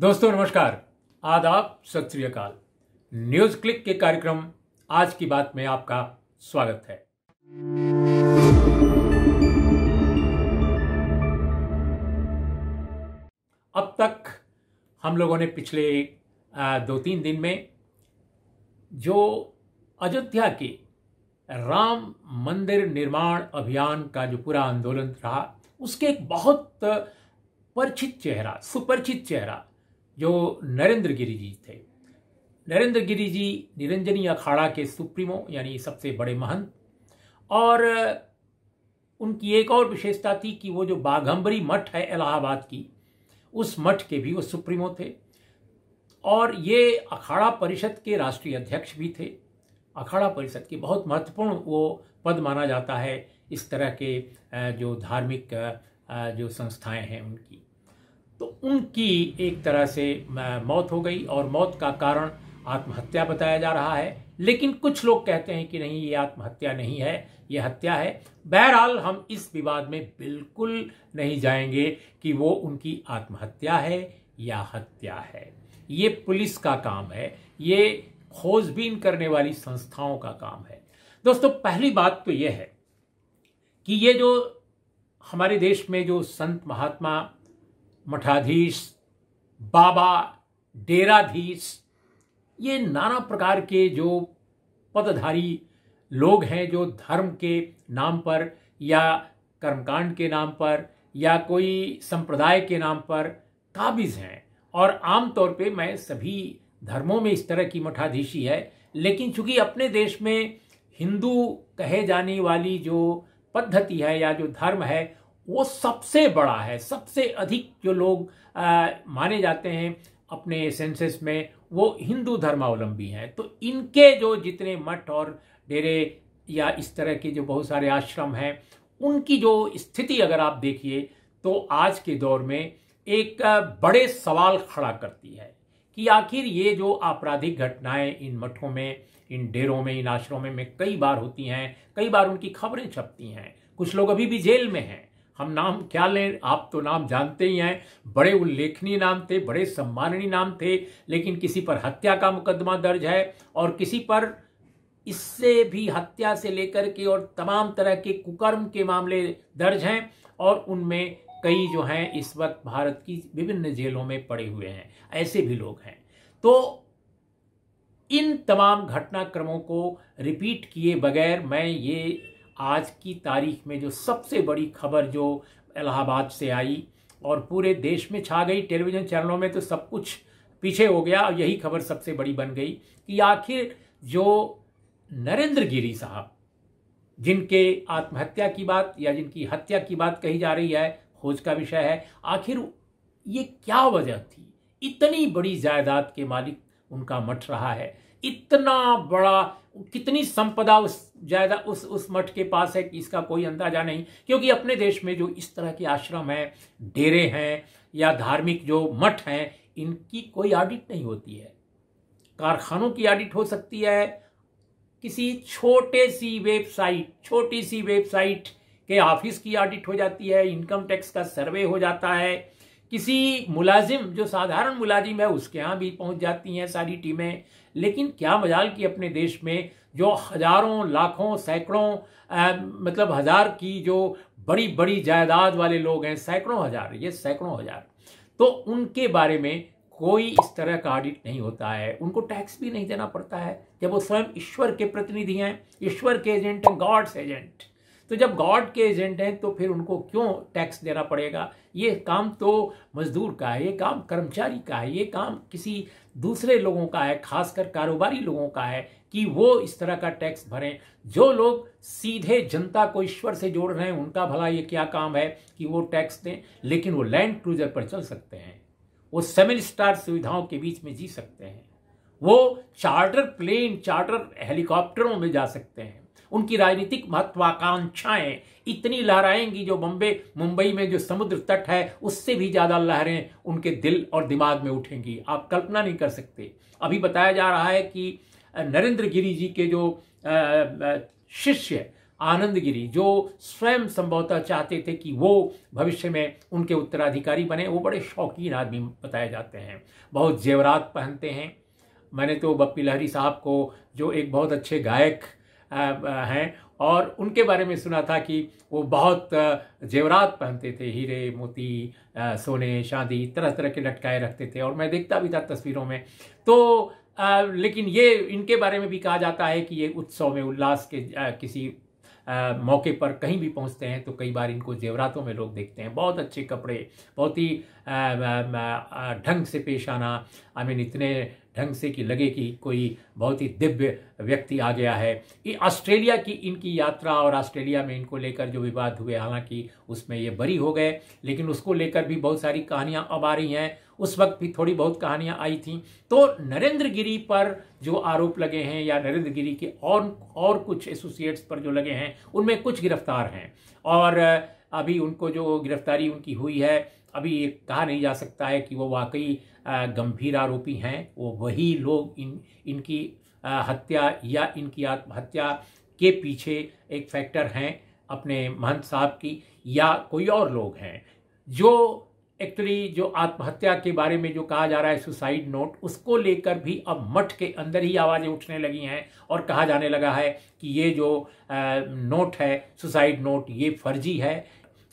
दोस्तों नमस्कार आदाब सत श्रीकाल न्यूज क्लिक के कार्यक्रम आज की बात में आपका स्वागत है अब तक हम लोगों ने पिछले दो तीन दिन में जो अयोध्या के राम मंदिर निर्माण अभियान का जो पूरा आंदोलन रहा उसके एक बहुत परिचित चेहरा सुपरिचित चेहरा जो नरेंद्र गिरी जी थे नरेंद्र गिरी जी निरंजनी अखाड़ा के सुप्रीमो यानी सबसे बड़े महंत और उनकी एक और विशेषता थी कि वो जो बाघम्बरी मठ है इलाहाबाद की उस मठ के भी वो सुप्रीमो थे और ये अखाड़ा परिषद के राष्ट्रीय अध्यक्ष भी थे अखाड़ा परिषद के बहुत महत्वपूर्ण वो पद माना जाता है इस तरह के जो धार्मिक जो संस्थाएं हैं उनकी तो उनकी एक तरह से मौत हो गई और मौत का कारण आत्महत्या बताया जा रहा है लेकिन कुछ लोग कहते हैं कि नहीं ये आत्महत्या नहीं है ये हत्या है बहरहाल हम इस विवाद में बिल्कुल नहीं जाएंगे कि वो उनकी आत्महत्या है या हत्या है ये पुलिस का काम है ये खोजबीन करने वाली संस्थाओं का काम है दोस्तों पहली बात तो यह है कि ये जो हमारे देश में जो संत महात्मा मठाधीश बाबा डेराधीश ये नाना प्रकार के जो पदधारी लोग हैं जो धर्म के नाम पर या कर्मकांड के नाम पर या कोई संप्रदाय के नाम पर काबिज हैं और आमतौर पे मैं सभी धर्मों में इस तरह की मठाधीशी है लेकिन चूंकि अपने देश में हिंदू कहे जाने वाली जो पद्धति है या जो धर्म है वो सबसे बड़ा है सबसे अधिक जो लोग आ, माने जाते हैं अपने सेंसेस में वो हिंदू धर्मावलंबी हैं तो इनके जो जितने मठ और डेरे या इस तरह के जो बहुत सारे आश्रम हैं उनकी जो स्थिति अगर आप देखिए तो आज के दौर में एक बड़े सवाल खड़ा करती है कि आखिर ये जो आपराधिक घटनाएं इन मठों में इन डेरों में इन आश्रमों में, में कई बार होती हैं कई बार उनकी खबरें छपती हैं कुछ लोग अभी भी जेल में हैं हम नाम क्या लें आप तो नाम जानते ही हैं बड़े उल्लेखनीय नाम थे बड़े सम्माननीय नाम थे लेकिन किसी पर हत्या का मुकदमा दर्ज है और किसी पर इससे भी हत्या से लेकर के और तमाम तरह के कुकर्म के मामले दर्ज हैं और उनमें कई जो हैं इस वक्त भारत की विभिन्न जेलों में पड़े हुए हैं ऐसे भी लोग हैं तो इन तमाम घटनाक्रमों को रिपीट किए बगैर मैं ये आज की तारीख में जो सबसे बड़ी खबर जो इलाहाबाद से आई और पूरे देश में छा गई टेलीविज़न चैनलों में तो सब कुछ पीछे हो गया और यही खबर सबसे बड़ी बन गई कि आखिर जो नरेंद्र गिरी साहब जिनके आत्महत्या की बात या जिनकी हत्या की बात कही जा रही है खोज का विषय है आखिर ये क्या वजह थी इतनी बड़ी जायदाद के मालिक उनका मठ रहा है इतना बड़ा कितनी संपदा उस ज्यादा उस उस मठ के पास है कि इसका कोई अंदाजा नहीं क्योंकि अपने देश में जो इस तरह के आश्रम है डेरे हैं या धार्मिक जो मठ हैं इनकी कोई ऑडिट नहीं होती है कारखानों की ऑडिट हो सकती है किसी छोटे सी वेबसाइट छोटी सी वेबसाइट के ऑफिस की ऑडिट हो जाती है इनकम टैक्स का सर्वे हो जाता है किसी मुलाजिम जो साधारण मुलाजिम है उसके यहाँ भी पहुँच जाती हैं सारी टीमें लेकिन क्या मजाल कि अपने देश में जो हजारों लाखों सैकड़ों मतलब हज़ार की जो बड़ी बड़ी जायदाद वाले लोग हैं सैकड़ों हज़ार ये सैकड़ों हज़ार तो उनके बारे में कोई इस तरह का ऑडिट नहीं होता है उनको टैक्स भी नहीं देना पड़ता है जब वो स्वयं ईश्वर के प्रतिनिधि हैं ईश्वर के एजेंट हैं गॉड्स एजेंट तो जब गॉड के एजेंट हैं तो फिर उनको क्यों टैक्स देना पड़ेगा ये काम तो मजदूर का है ये काम कर्मचारी का है ये काम किसी दूसरे लोगों का है खासकर कारोबारी लोगों का है कि वो इस तरह का टैक्स भरें जो लोग सीधे जनता को ईश्वर से जोड़ रहे हैं उनका भला ये क्या काम है कि वो टैक्स दें लेकिन वो लैंड क्रूजर पर चल सकते हैं वो सेवन स्टार सुविधाओं के बीच में जी सकते हैं वो चार्टर प्लेन चार्टर हेलीकॉप्टरों में जा सकते हैं उनकी राजनीतिक महत्वाकांक्षाएं इतनी लहराएंगी जो बम्बे मुंबई में जो समुद्र तट है उससे भी ज़्यादा लहरें उनके दिल और दिमाग में उठेंगी आप कल्पना नहीं कर सकते अभी बताया जा रहा है कि नरेंद्र गिरी जी के जो शिष्य आनंद गिरी जो स्वयं संभवतः चाहते थे कि वो भविष्य में उनके उत्तराधिकारी बने वो बड़े शौकीन आदमी बताए जाते हैं बहुत जेवरात पहनते हैं मैंने तो बप्पी लहरी साहब को जो एक बहुत अच्छे गायक हैं और उनके बारे में सुना था कि वो बहुत जेवरात पहनते थे हीरे मोती सोने चांदी तरह तरह के लटकाए रखते थे और मैं देखता भी था तस्वीरों में तो आ, लेकिन ये इनके बारे में भी कहा जाता है कि ये उत्सव में उल्लास के आ, किसी मौके पर कहीं भी पहुंचते हैं तो कई बार इनको जेवरातों में लोग देखते हैं बहुत अच्छे कपड़े बहुत ही ढंग से पेश आना आई मीन इतने ढंग से कि लगे कि कोई बहुत ही दिव्य व्यक्ति आ गया है कि ऑस्ट्रेलिया की इनकी यात्रा और ऑस्ट्रेलिया में इनको लेकर जो विवाद हुए हालांकि उसमें ये बरी हो गए लेकिन उसको लेकर भी बहुत सारी कहानियाँ अब आ रही हैं उस वक्त भी थोड़ी बहुत कहानियां आई थी तो नरेंद्र गिरी पर जो आरोप लगे हैं या नरेंद्र गिरी के और और कुछ एसोसिएट्स पर जो लगे हैं उनमें कुछ गिरफ्तार हैं और अभी उनको जो गिरफ्तारी उनकी हुई है अभी ये कहा नहीं जा सकता है कि वो वाकई गंभीर आरोपी हैं वो वही लोग इन इनकी हत्या या इनकी आत्महत्या के पीछे एक फैक्टर हैं अपने महंत साहब की या कोई और लोग हैं जो एक्चुअली जो आत्महत्या के बारे में जो कहा जा रहा है सुसाइड नोट उसको लेकर भी अब मठ के अंदर ही आवाज़ें उठने लगी हैं और कहा जाने लगा है कि ये जो नोट है सुसाइड नोट ये फर्जी है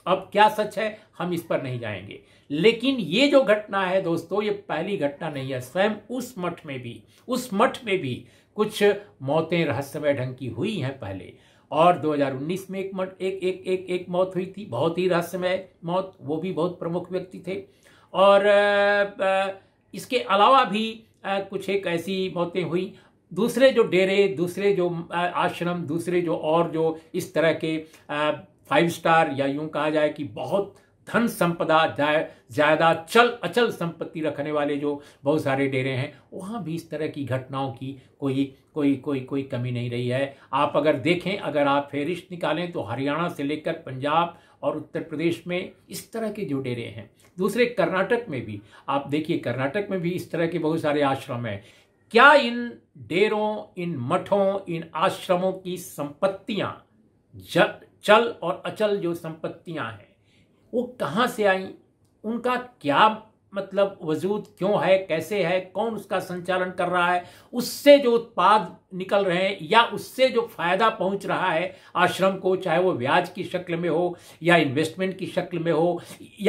अब क्या सच है हम इस पर नहीं जाएंगे लेकिन ये जो घटना है दोस्तों ये पहली घटना नहीं है स्वयं उस मठ में भी उस मठ में भी कुछ मौतें रहस्यमय ढंग की हुई हैं पहले और 2019 में एक मौत एक एक एक एक मौत हुई थी बहुत ही रहस्यमय मौत वो भी बहुत प्रमुख व्यक्ति थे और इसके अलावा भी कुछ एक ऐसी मौतें हुई दूसरे जो डेरे दूसरे जो आश्रम दूसरे जो और जो इस तरह के फाइव स्टार या यूं कहा जाए कि बहुत धन संपदा जाय ज़्यादा चल अचल संपत्ति रखने वाले जो बहुत सारे डेरे हैं वहाँ भी इस तरह की घटनाओं की कोई कोई कोई कोई कमी नहीं रही है आप अगर देखें अगर आप फहरिस्त निकालें तो हरियाणा से लेकर पंजाब और उत्तर प्रदेश में इस तरह के जो डेरे हैं दूसरे कर्नाटक में भी आप देखिए कर्नाटक में भी इस तरह के बहुत सारे आश्रम हैं क्या इन डेरों इन मठों इन आश्रमों की संपत्तियाँ चल और अचल जो संपत्तियाँ हैं वो कहाँ से आई उनका क्या मतलब वजूद क्यों है कैसे है कौन उसका संचालन कर रहा है उससे जो उत्पाद निकल रहे हैं या उससे जो फायदा पहुंच रहा है आश्रम को चाहे वो ब्याज की शक्ल में हो या इन्वेस्टमेंट की शक्ल में हो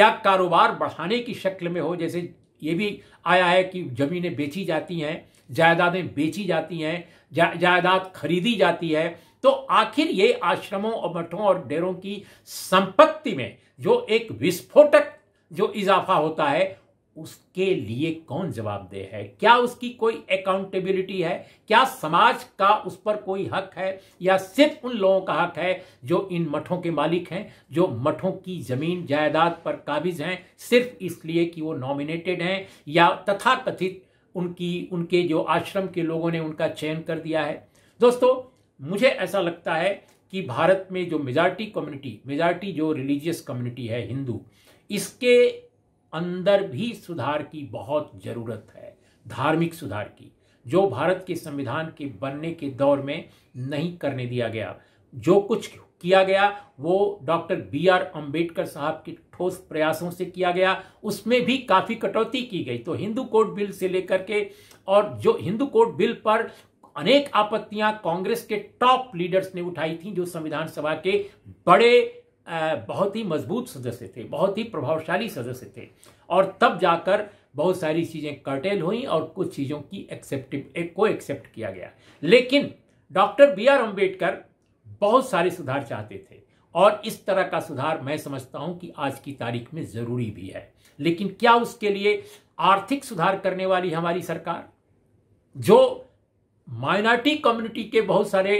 या कारोबार बढ़ाने की शक्ल में हो जैसे ये भी आया है कि ज़मीनें बेची जाती हैं जायदादें बेची जाती हैं जायदाद खरीदी जाती है तो आखिर ये आश्रमों और मठों और डेरों की संपत्ति में जो एक विस्फोटक जो इजाफा होता है उसके लिए कौन जवाबदेह है क्या उसकी कोई अकाउंटेबिलिटी है क्या समाज का उस पर कोई हक है या सिर्फ उन लोगों का हक है जो इन मठों के मालिक हैं जो मठों की जमीन जायदाद पर काबिज हैं सिर्फ इसलिए कि वो नॉमिनेटेड हैं या तथा कथित उनकी उनके जो आश्रम के लोगों ने उनका चयन कर दिया है दोस्तों मुझे ऐसा लगता है कि भारत में जो मेजॉरिटी कम्युनिटी मेजॉरिटी जो रिलीजियस कम्युनिटी है हिंदू इसके अंदर भी सुधार की बहुत ज़रूरत है धार्मिक सुधार की जो भारत के संविधान के बनने के दौर में नहीं करने दिया गया जो कुछ किया गया वो डॉक्टर बी आर अम्बेडकर साहब के ठोस प्रयासों से किया गया उसमें भी काफ़ी कटौती की गई तो हिंदू कोड बिल से लेकर के और जो हिंदू कोड बिल पर अनेक आपत्तियां कांग्रेस के टॉप लीडर्स ने उठाई थी जो संविधान सभा के बड़े बहुत ही मजबूत सदस्य थे बहुत ही प्रभावशाली सदस्य थे और तब जाकर बहुत सारी चीजें कर्टेल हुई और कुछ चीजों की एक्सेप्टिव को एक्सेप्ट किया गया लेकिन डॉक्टर बी आर अम्बेडकर बहुत सारे सुधार चाहते थे और इस तरह का सुधार मैं समझता हूं कि आज की तारीख में जरूरी भी है लेकिन क्या उसके लिए आर्थिक सुधार करने वाली हमारी सरकार जो माइनॉरिटी कम्युनिटी के बहुत सारे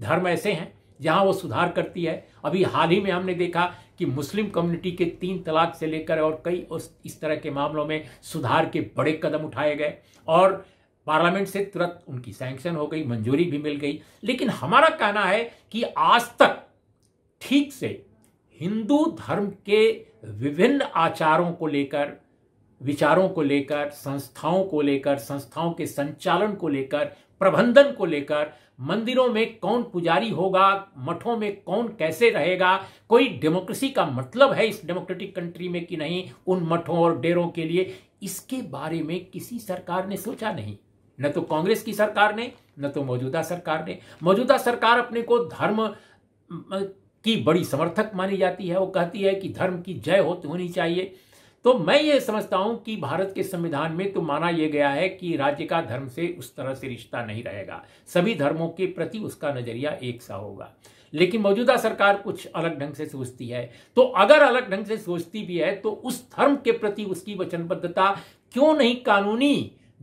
धर्म ऐसे हैं जहां वो सुधार करती है अभी हाल ही में हमने देखा कि मुस्लिम कम्युनिटी के तीन तलाक से लेकर और कई इस तरह के मामलों में सुधार के बड़े कदम उठाए गए और पार्लियामेंट से तुरंत उनकी सैंक्शन हो गई मंजूरी भी मिल गई लेकिन हमारा कहना है कि आज तक ठीक से हिंदू धर्म के विभिन्न आचारों को लेकर विचारों को लेकर संस्थाओं को लेकर संस्थाओं के संचालन को लेकर प्रबंधन को लेकर मंदिरों में कौन पुजारी होगा मठों में कौन कैसे रहेगा कोई डेमोक्रेसी का मतलब है इस डेमोक्रेटिक कंट्री में कि नहीं उन मठों और डेरों के लिए इसके बारे में किसी सरकार ने सोचा नहीं न तो कांग्रेस की सरकार ने न तो मौजूदा सरकार ने मौजूदा सरकार अपने को धर्म की बड़ी समर्थक मानी जाती है वो कहती है कि धर्म की जय होती होनी चाहिए तो मैं ये समझता हूं कि भारत के संविधान में तो माना यह गया है कि राज्य का धर्म से उस तरह से रिश्ता नहीं रहेगा सभी धर्मों के प्रति उसका नजरिया एक सा होगा लेकिन मौजूदा सरकार कुछ अलग ढंग से सोचती है तो अगर अलग ढंग से सोचती भी है तो उस धर्म के प्रति उसकी वचनबद्धता क्यों नहीं कानूनी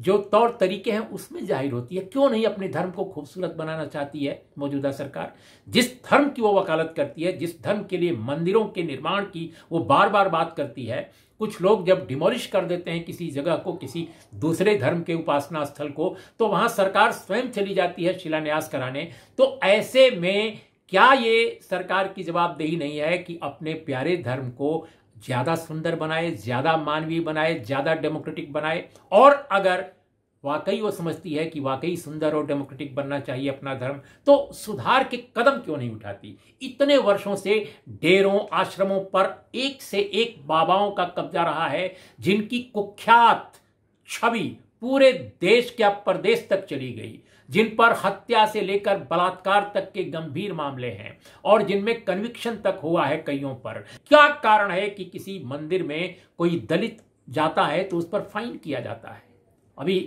जो तौर तरीके हैं उसमें जाहिर होती है क्यों नहीं अपने धर्म को खूबसूरत बनाना चाहती है मौजूदा सरकार जिस धर्म की वो वकालत करती है जिस धर्म के लिए मंदिरों के निर्माण की वो बार बार बात करती है कुछ लोग जब डिमोलिश कर देते हैं किसी जगह को किसी दूसरे धर्म के उपासना स्थल को तो वहां सरकार स्वयं चली जाती है शिलान्यास कराने तो ऐसे में क्या ये सरकार की जवाबदेही नहीं है कि अपने प्यारे धर्म को ज़्यादा सुंदर बनाए ज़्यादा मानवीय बनाए ज़्यादा डेमोक्रेटिक बनाए और अगर वाकई वो समझती है कि वाकई सुंदर और डेमोक्रेटिक बनना चाहिए अपना धर्म तो सुधार के कदम क्यों नहीं उठाती इतने वर्षों से डेरों आश्रमों पर एक से एक बाबाओं का कब्जा रहा है जिनकी कुख्यात छवि पूरे देश क्या प्रदेश तक चली गई जिन पर हत्या से लेकर बलात्कार तक के गंभीर मामले हैं और जिनमें कन्विक्शन तक हुआ है कईयों पर क्या कारण है कि किसी मंदिर में कोई दलित जाता है तो उस पर फाइन किया जाता है अभी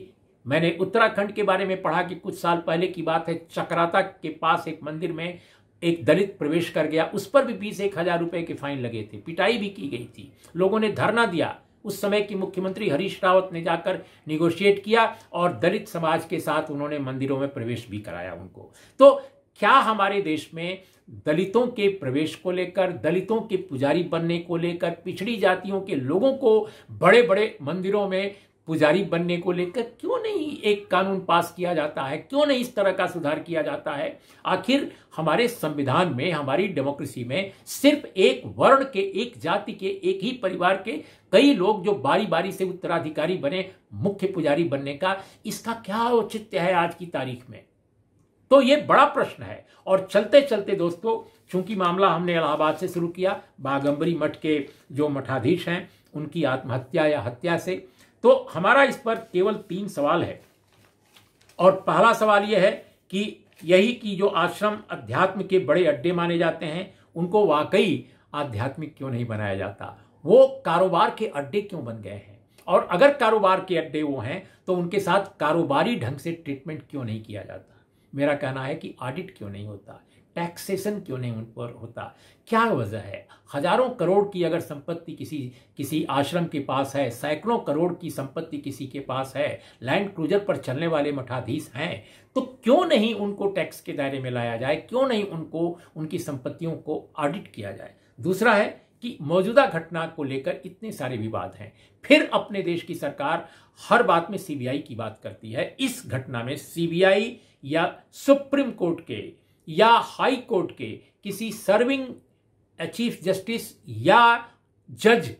मैंने उत्तराखंड के बारे में पढ़ा कि कुछ साल पहले की बात है चक्राता के पास एक मंदिर में एक दलित प्रवेश कर गया उस पर भी बीस एक हजार रुपए के फाइन लगे थे पिटाई भी की गई थी लोगों ने धरना दिया उस समय की मुख्यमंत्री हरीश रावत ने जाकर निगोशिएट किया और दलित समाज के साथ उन्होंने मंदिरों में प्रवेश भी कराया उनको तो क्या हमारे देश में दलितों के प्रवेश को लेकर दलितों के पुजारी बनने को लेकर पिछड़ी जातियों के लोगों को बड़े बड़े मंदिरों में पुजारी बनने को लेकर क्यों नहीं एक कानून पास किया जाता है क्यों नहीं इस तरह का सुधार किया जाता है आखिर हमारे संविधान में हमारी डेमोक्रेसी में सिर्फ एक वर्ण के एक जाति के एक ही परिवार के कई लोग जो बारी बारी से उत्तराधिकारी बने मुख्य पुजारी बनने का इसका क्या औचित्य है आज की तारीख में तो ये बड़ा प्रश्न है और चलते चलते दोस्तों चूंकि मामला हमने इलाहाबाद से शुरू किया बागंबरी मठ के जो मठाधीश हैं उनकी आत्महत्या या हत्या से तो हमारा इस पर केवल तीन सवाल है और पहला सवाल यह है कि यही कि जो आश्रम अध्यात्म के बड़े अड्डे माने जाते हैं उनको वाकई आध्यात्मिक क्यों नहीं बनाया जाता वो कारोबार के अड्डे क्यों बन गए हैं और अगर कारोबार के अड्डे वो हैं तो उनके साथ कारोबारी ढंग से ट्रीटमेंट क्यों नहीं किया जाता मेरा कहना है कि ऑडिट क्यों नहीं होता है टैक्सेशन क्यों नहीं उन पर होता क्या वजह है हजारों करोड़ की अगर संपत्ति किसी किसी आश्रम के पास है सैकड़ों करोड़ की संपत्ति किसी के पास है लैंड क्रूजर पर चलने वाले मठाधीश हैं तो क्यों नहीं उनको टैक्स के दायरे में लाया जाए क्यों नहीं उनको उनकी संपत्तियों को ऑडिट किया जाए दूसरा है कि मौजूदा घटना को लेकर इतने सारे विवाद हैं फिर अपने देश की सरकार हर बात में सीबीआई की बात करती है इस घटना में सीबीआई या सुप्रीम कोर्ट के या हाई कोर्ट के किसी सर्विंग चीफ जस्टिस या जज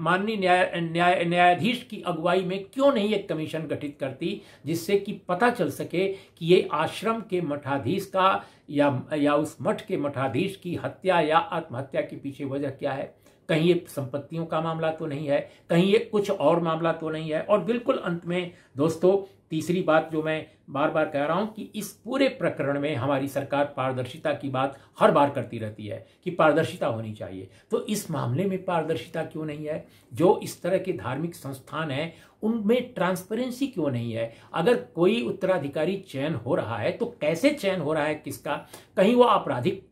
माननीय न्याय न्याय न्यायाधीश की अगुवाई में क्यों नहीं एक कमीशन गठित करती जिससे कि पता चल सके कि ये आश्रम के मठाधीश का या या उस मठ के मठाधीश की हत्या या आत्महत्या के पीछे वजह क्या है कहीं ये संपत्तियों का मामला तो नहीं है कहीं ये कुछ और मामला तो नहीं है और बिल्कुल अंत में दोस्तों तीसरी बात जो मैं बार बार कह रहा हूं कि इस पूरे प्रकरण में हमारी सरकार पारदर्शिता की बात हर बार करती रहती है कि पारदर्शिता होनी चाहिए तो इस मामले में पारदर्शिता क्यों नहीं है जो इस तरह के धार्मिक संस्थान हैं उनमें ट्रांसपेरेंसी क्यों नहीं है अगर कोई उत्तराधिकारी चयन हो रहा है तो कैसे चयन हो रहा है किसका कहीं वो आपराधिक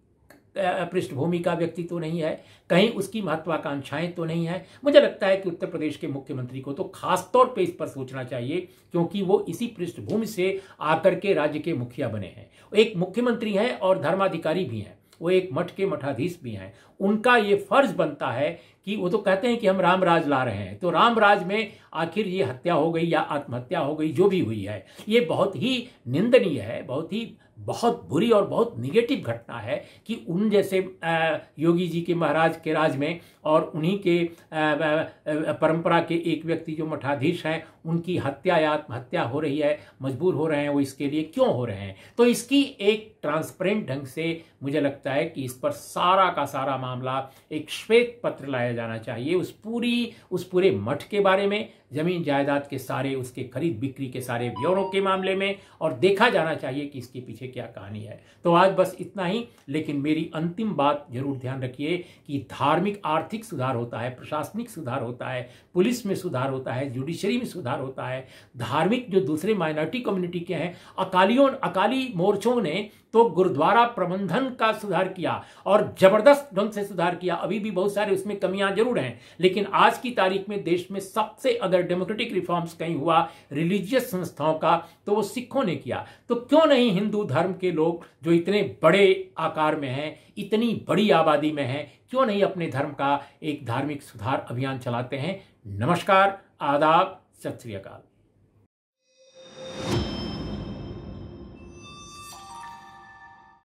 पृष्ठभूमि का व्यक्ति तो नहीं है कहीं उसकी महत्वाकांक्षाएं तो नहीं है मुझे लगता है कि उत्तर प्रदेश के मुख्यमंत्री को तो खास तौर पे इस पर सोचना चाहिए क्योंकि वो इसी पृष्ठभूमि से आकर के राज्य के मुखिया बने हैं एक मुख्यमंत्री हैं और धर्माधिकारी भी हैं वो एक मठ के मठाधीश भी हैं उनका ये फर्ज बनता है कि वो तो कहते हैं कि हम रामराज ला रहे हैं तो रामराज में आखिर ये हत्या हो गई या आत्महत्या हो गई जो भी हुई है ये बहुत ही निंदनीय है बहुत ही बहुत बुरी और बहुत निगेटिव घटना है कि उन जैसे योगी जी के महाराज के राज में और उन्हीं के परंपरा के एक व्यक्ति जो मठाधीश हैं उनकी हत्या या आत्महत्या हो रही है मजबूर हो रहे हैं वो इसके लिए क्यों हो रहे हैं तो इसकी एक ट्रांसपेरेंट ढंग से मुझे लगता है कि इस पर सारा का सारा मामला एक श्वेत पत्र लाया जाना चाहिए उस पूरी उस पूरे मठ के बारे में जमीन जायदाद के सारे उसके खरीद बिक्री के सारे ब्यौरों के मामले में और देखा जाना चाहिए कि इसके पीछे क्या कहानी है तो आज बस इतना ही लेकिन मेरी अंतिम बात जरूर ध्यान रखिए कि धार्मिक आर्थिक सुधार होता है प्रशासनिक सुधार होता है पुलिस में सुधार होता है जुडिशरी में सुधार तैयार होता है धार्मिक जो दूसरे माइनॉरिटी कम्युनिटी के हैं अकालियों अकाली मोर्चों ने तो गुरुद्वारा प्रबंधन का सुधार किया और जबरदस्त ढंग से सुधार किया अभी भी बहुत सारे उसमें कमियां जरूर हैं लेकिन आज की तारीख में देश में सबसे अगर डेमोक्रेटिक रिफॉर्म्स कहीं हुआ रिलीजियस संस्थाओं का तो वो सिखों ने किया तो क्यों नहीं हिंदू धर्म के लोग जो इतने बड़े आकार में हैं इतनी बड़ी आबादी में हैं क्यों नहीं अपने धर्म का एक धार्मिक सुधार अभियान चलाते हैं नमस्कार आदाब ਸਤਿ ਸ੍ਰੀ ਅਕਾਲ